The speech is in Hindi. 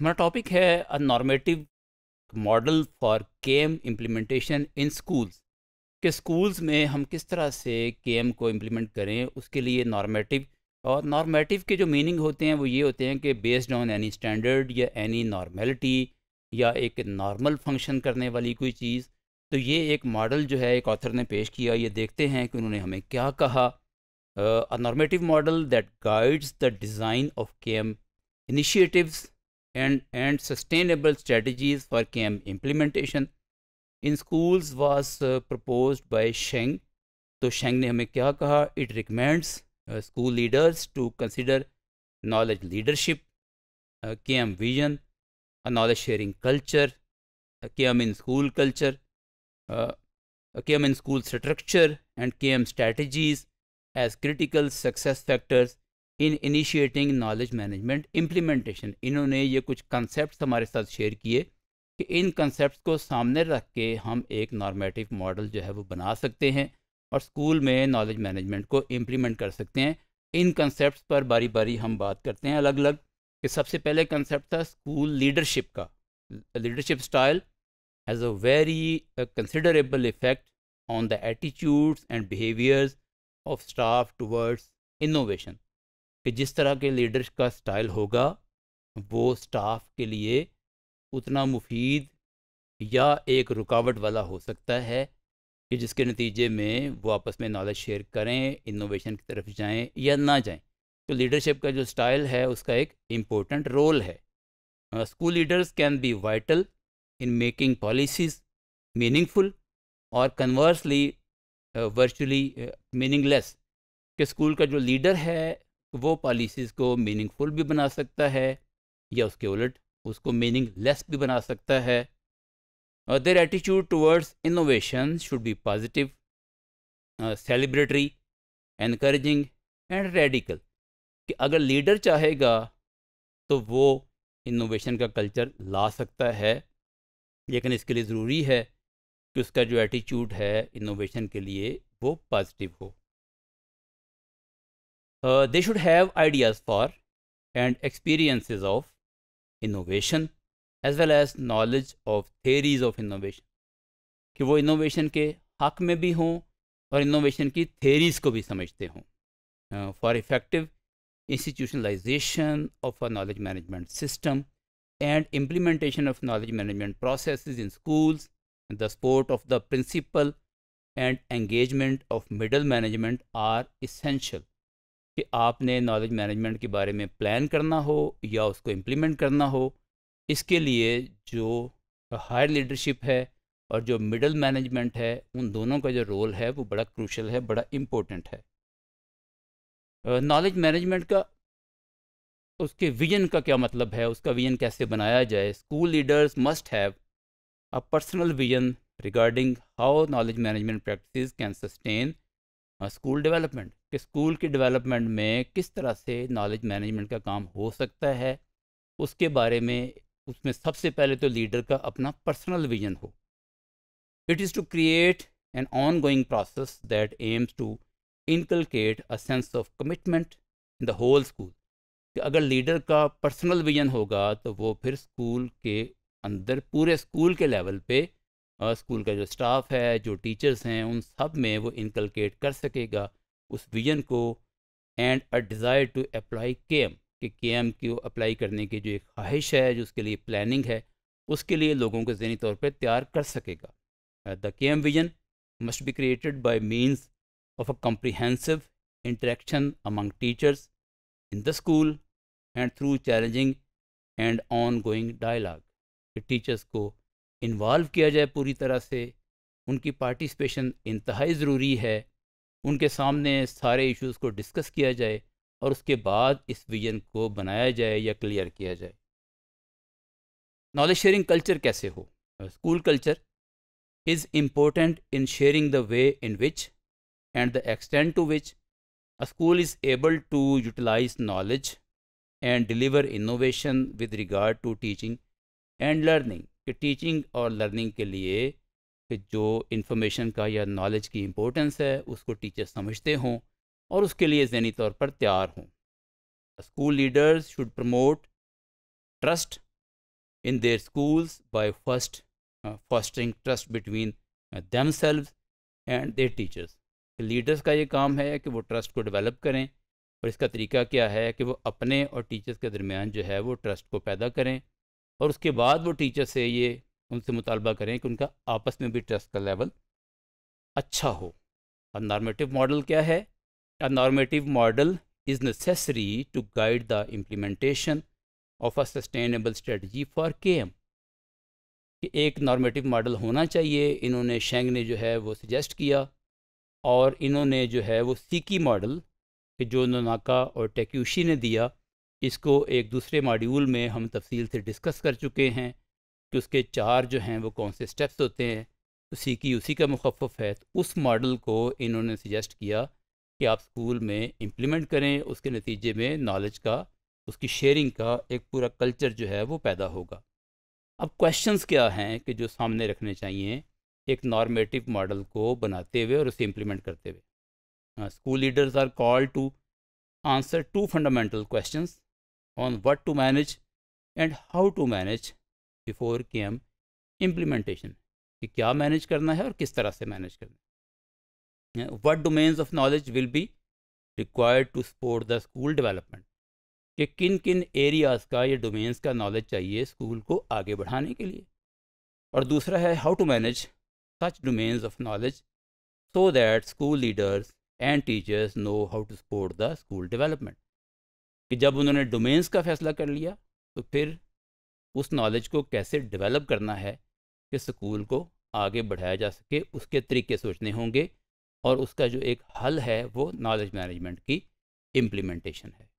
हमारा टॉपिक है a normative model for K M implementation in schools के स्कूल्स में हम किस तरह से के एम को इम्प्लीमेंट करें उसके लिए नॉर्मेटिव और नॉर्मेटिव के जो मीनिंग होते हैं वो ये होते हैं कि बेस्ड ऑन एनी स्टैंडर्ड या एनी नॉर्मेलिटी या एक नॉर्मल फंक्शन करने वाली कोई चीज़ तो ये एक मॉडल जो है एक ऑथर ने पेश किया ये देखते हैं कि उन्होंने हमें क्या कहा a normative model that guides the design of K M initiatives and, and sustainable strategies for KM implementation in schools was uh, proposed by Sheng. So Sheng ne hume kya kaha? It recommends uh, school leaders to consider knowledge leadership, KM uh, vision, knowledge sharing culture, KM in school culture, KM in school structure and KM strategies as critical success factors in initiating knowledge management implementation इन्होंने ये कुछ कंसेप्ट हमारे साथ शेयर किए कि इन कंसेप्ट को सामने रख के हम एक नॉर्मेटिव मॉडल जो है वो बना सकते हैं और स्कूल में नॉलेज मैनेजमेंट को इम्प्लीमेंट कर सकते हैं इन कंसेप्ट पर बारी बारी हम बात करते हैं अलग अलग कि सबसे पहले कंसेप्ट था स्कूल लीडरशिप का leadership style has a very considerable effect on the attitudes and behaviours of staff towards innovation कि जिस तरह के लीडर का स्टाइल होगा वो स्टाफ के लिए उतना मुफीद या एक रुकावट वाला हो सकता है कि जिसके नतीजे में वो आपस में नॉलेज शेयर करें इनोवेशन की तरफ जाएं या ना जाएं तो लीडरशिप का जो स्टाइल है उसका एक इम्पोर्टेंट रोल है school leaders can be vital in making policies meaningful और कन्वर्सली वर्चुअली मीनिंगलेस कि स्कूल का जो लीडर है वो पॉलिसीज़ को मीनिंगफुल भी बना सकता है या उसके उलट उसको मीनिंग लेस भी बना सकता है their attitude towards innovation should be positive celebratory encouraging and radical कि अगर लीडर चाहेगा तो वो इनोवेशन का कल्चर ला सकता है लेकिन इसके लिए ज़रूरी है कि उसका जो एटीट्यूड है इनोवेशन के लिए वो पॉजिटिव हो Uh, they should have ideas for and experiences of innovation as well as knowledge of theories of innovation कि वो innovation के हक में भी हों और innovation theories को भी uh, for effective institutionalization of a knowledge management system and implementation of knowledge management processes in schools the support of the principal and engagement of middle management are essential कि आपने नॉलेज मैनेजमेंट के बारे में प्लान करना हो या उसको इम्प्लीमेंट करना हो इसके लिए जो हायर लीडरशिप है और जो मिडल मैनेजमेंट है उन दोनों का जो रोल है वो बड़ा क्रूशल है बड़ा इम्पोर्टेंट है नॉलेज मैनेजमेंट का उसके विजन का क्या मतलब है उसका विजन कैसे बनाया जाए school leaders must have a personal vision regarding how knowledge management practice can sustain school development कि स्कूल के डेवलपमेंट में किस तरह से नॉलेज मैनेजमेंट का काम हो सकता है उसके बारे में उसमें सबसे पहले तो लीडर का अपना पर्सनल विजन हो it is to create an ongoing process that aims to inculcate a sense of commitment in the whole school कि अगर लीडर का पर्सनल विजन होगा तो वो फिर स्कूल के अंदर पूरे स्कूल के लेवल पे स्कूल का जो स्टाफ है जो टीचर्स हैं उन सब में वो इनकलकेट कर सकेगा उस विजन को and a desire to apply K M कि के एम को अप्लाई करने की जो एक ख्वाहिश है जो उसके लिए प्लानिंग है उसके लिए लोगों को जहनी तौर पर तैयार कर सकेगा the K M vision must be created by means of a comprehensive interaction among teachers in the school and through challenging and ongoing dialogue teachers को इन्वॉल्व किया जाए पूरी तरह से उनकी पार्टिसिपेशन इंतहाई ज़रूरी है उनके सामने सारे इश्यूज को डिस्कस किया जाए और उसके बाद इस विजन को बनाया जाए या क्लियर किया जाए नॉलेज शेयरिंग कल्चर कैसे हो school culture is important in sharing the way in which and the extent to which a school is able to utilise knowledge and deliver innovation with regard to teaching and learning कि और लर्निंग के लिए कि जो इन्फॉर्मेशन का या नॉलेज की इम्पोर्टेंस है उसको टीचर समझते हों और उसके लिए जहनी तौर पर तैयार हों school leaders should promote trust in their schools by first fostering trust between them and their teachers leaders का ये काम है कि वो ट्रस्ट को डेवलप करें और इसका तरीका क्या है कि वो अपने और टीचर्स के दरमियान जो है वो ट्रस्ट को पैदा करें और उसके बाद वो टीचर से ये उनसे मुतालबा करें कि उनका आपस में भी ट्रस्ट का लेवल अच्छा हो और नॉर्मेटिव मॉडल क्या है a normative model is necessary to guide the implementation of a sustainable strategy for K M कि एक नॉर्मेटिव मॉडल होना चाहिए इन्होंने शेंग ने जो है वो सजेस्ट किया और इन्होंने जो है वो सीकी मॉडल कि जो नोनाका और टेक्यूशी ने दिया इसको एक दूसरे मॉड्यूल में हम तफसील से डिस्कस कर चुके हैं कि उसके चार जो हैं वो कौन से स्टेप्स होते हैं तो सी की उसी का मुखफ़ है तो उस मॉडल को इन्होंने सजेस्ट किया कि आप स्कूल में इम्प्लीमेंट करें उसके नतीजे में नॉलेज का उसकी शेयरिंग का एक पूरा कल्चर जो है वो पैदा होगा अब क्वेश्चंस क्या हैं कि जो सामने रखने चाहिए एक नॉर्मेटिव मॉडल को बनाते हुए और उसे इम्प्लीमेंट करते हुए school leaders are call to answer to fundamental questions on what to manage and how to manage before K M implementation कि क्या मैनेज करना है और किस तरह से मैनेज करना है what domains of knowledge will be required to support the school development कि किन किन एरियाज़ का या डोमेन्स का नॉलेज चाहिए स्कूल को आगे बढ़ाने के लिए और दूसरा है how to manage such domains of knowledge so that school leaders and teachers know how to support the school development कि जब उन्होंने डोमेन्स का फैसला कर लिया तो फिर उस नॉलेज को कैसे डेवलप करना है कि स्कूल को आगे बढ़ाया जा सके उसके तरीके सोचने होंगे और उसका जो एक हल है वो नॉलेज मैनेजमेंट की इम्प्लीमेंटेशन है